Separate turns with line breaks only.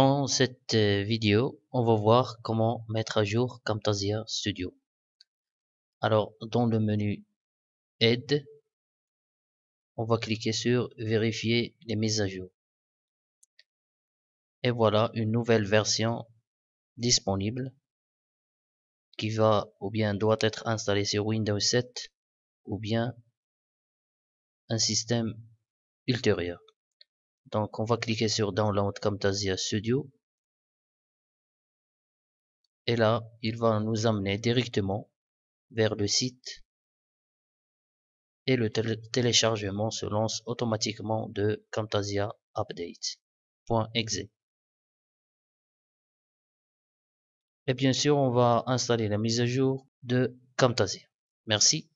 Dans cette euh, vidéo, on va voir comment mettre à jour Camtasia Studio. Alors, dans le
menu Aide, on va cliquer sur Vérifier les mises à jour. Et voilà une nouvelle version disponible qui va ou bien doit être installée sur Windows 7 ou bien un système ultérieur. Donc, on va cliquer sur Download Camtasia Studio. Et là, il va nous amener directement vers le site et le téléchargement se lance automatiquement de Camtasia Update.exe.
Et bien sûr, on va installer la mise à jour de Camtasia. Merci.